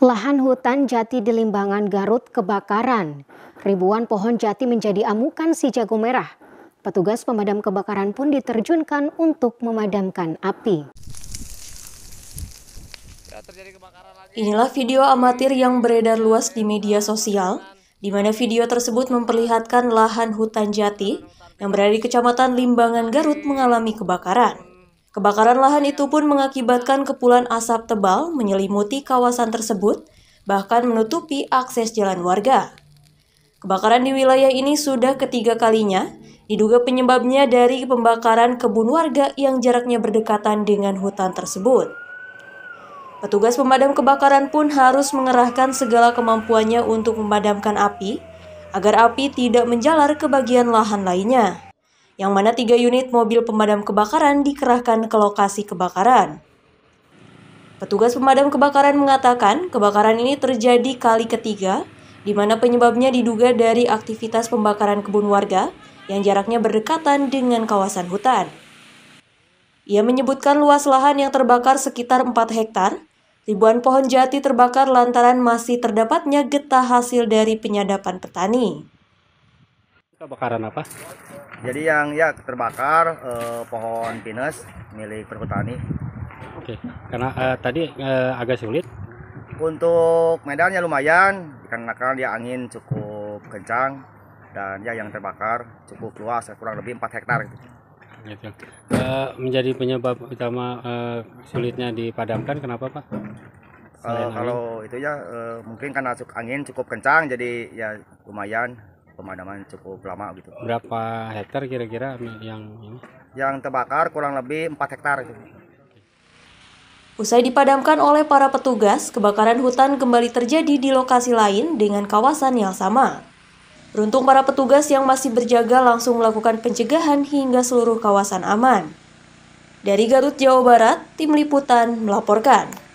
Lahan hutan jati di Limbangan Garut kebakaran. Ribuan pohon jati menjadi amukan si jago merah. Petugas pemadam kebakaran pun diterjunkan untuk memadamkan api. Inilah video amatir yang beredar luas di media sosial, di mana video tersebut memperlihatkan lahan hutan jati yang berada di Kecamatan Limbangan Garut mengalami kebakaran. Kebakaran lahan itu pun mengakibatkan kepulan asap tebal menyelimuti kawasan tersebut, bahkan menutupi akses jalan warga. Kebakaran di wilayah ini sudah ketiga kalinya, diduga penyebabnya dari pembakaran kebun warga yang jaraknya berdekatan dengan hutan tersebut. Petugas pemadam kebakaran pun harus mengerahkan segala kemampuannya untuk memadamkan api, agar api tidak menjalar ke bagian lahan lainnya yang mana tiga unit mobil pemadam kebakaran dikerahkan ke lokasi kebakaran. Petugas pemadam kebakaran mengatakan kebakaran ini terjadi kali ketiga, di mana penyebabnya diduga dari aktivitas pembakaran kebun warga yang jaraknya berdekatan dengan kawasan hutan. Ia menyebutkan luas lahan yang terbakar sekitar 4 hektar, Ribuan pohon jati terbakar lantaran masih terdapatnya getah hasil dari penyadapan petani. Kebakaran apa? jadi yang ya terbakar eh, pohon pinus milik perhutani oke karena eh, tadi eh, agak sulit untuk medannya lumayan dikarenakan dia angin cukup kencang dan ya yang terbakar cukup luas kurang lebih 4 hektar gitu. gitu. E, menjadi penyebab utama e, sulitnya dipadamkan kenapa Pak? E, kalau angin? itu ya e, mungkin karena angin cukup kencang jadi ya lumayan pemadaman cukup lama gitu. Berapa hektar kira-kira yang ini? Yang terbakar kurang lebih 4 hektar gitu. Usai dipadamkan oleh para petugas, kebakaran hutan kembali terjadi di lokasi lain dengan kawasan yang sama. Beruntung para petugas yang masih berjaga langsung melakukan pencegahan hingga seluruh kawasan aman. Dari Garut, Jawa Barat, Tim Liputan melaporkan.